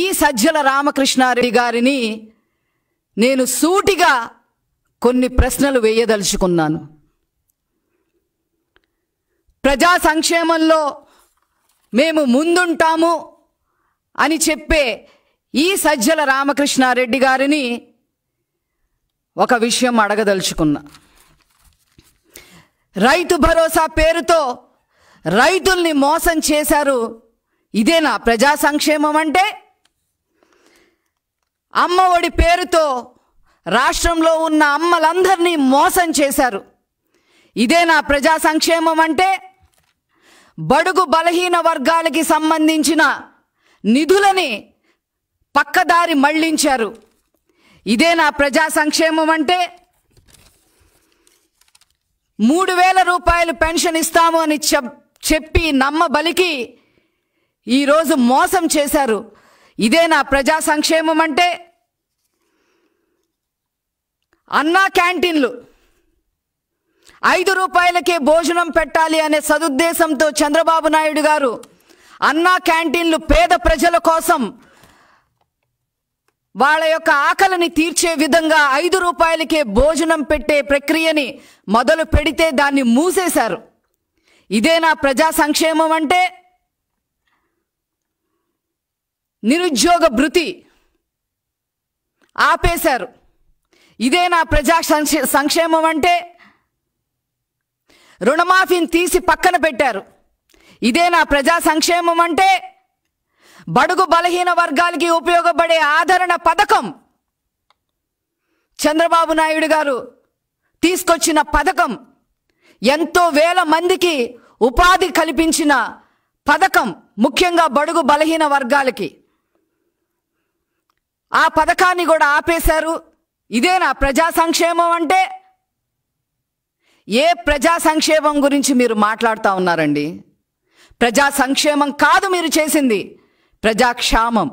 ఈ సజ్జల రామకృష్ణారెడ్డి గారిని నేను సూటిగా కొన్ని ప్రశ్నలు వేయదలుచుకున్నాను ప్రజా సంక్షేమంలో మేము ముందుంటాము అని చెప్పే ఈ సజ్జల రామకృష్ణారెడ్డి గారిని ఒక విషయం అడగదలుచుకున్నా రైతు భరోసా పేరుతో రైతుల్ని మోసం చేశారు ఇదేనా ప్రజా సంక్షేమం అంటే అమ్మఒడి పేరుతో రాష్ట్రంలో ఉన్న అమ్మలందరినీ మోసం చేశారు ఇదే నా ప్రజా సంక్షేమం అంటే బడుగు బలహీన వర్గాలకి సంబంధించిన నిధులని పక్కదారి మళ్లించారు ఇదే నా ప్రజా సంక్షేమం అంటే మూడు వేల రూపాయలు పెన్షన్ ఇస్తాము అని చెప్పి నమ్మబలికి ఈరోజు మోసం చేశారు ఇదే నా ప్రజా సంక్షేమం అంటే అన్నా క్యాంటీన్లు ఐదు రూపాయలకే భోజనం పెట్టాలి అనే సదుద్దేశంతో చంద్రబాబు నాయుడు గారు అన్నా క్యాంటీన్లు పేద ప్రజల కోసం వాళ్ళ యొక్క ఆకలిని తీర్చే విధంగా ఐదు రూపాయలకే భోజనం పెట్టే ప్రక్రియని మొదలు పెడితే దాన్ని మూసేశారు ఇదే నా ప్రజా సంక్షేమం అంటే నిరుద్యోగ భృతి ఆపేశారు ఇదే నా ప్రజా సంక్షేమం అంటే రుణమాఫీని తీసి పక్కన పెట్టారు ఇదే నా ప్రజా సంక్షేమం అంటే బడుగు బలహీన వర్గాలకి ఉపయోగపడే ఆదరణ పథకం చంద్రబాబు నాయుడు గారు తీసుకొచ్చిన పథకం ఎంతో వేల మందికి ఉపాధి కల్పించిన పథకం ముఖ్యంగా బడుగు బలహీన వర్గాలకి ఆ పథకాన్ని కూడా ఆపేశారు ఇదేనా ప్రజా సంక్షేమం అంటే ఏ ప్రజా సంక్షేమం గురించి మీరు మాట్లాడుతూ ఉన్నారండి ప్రజా సంక్షేమం కాదు మీరు చేసింది ప్రజాక్షామం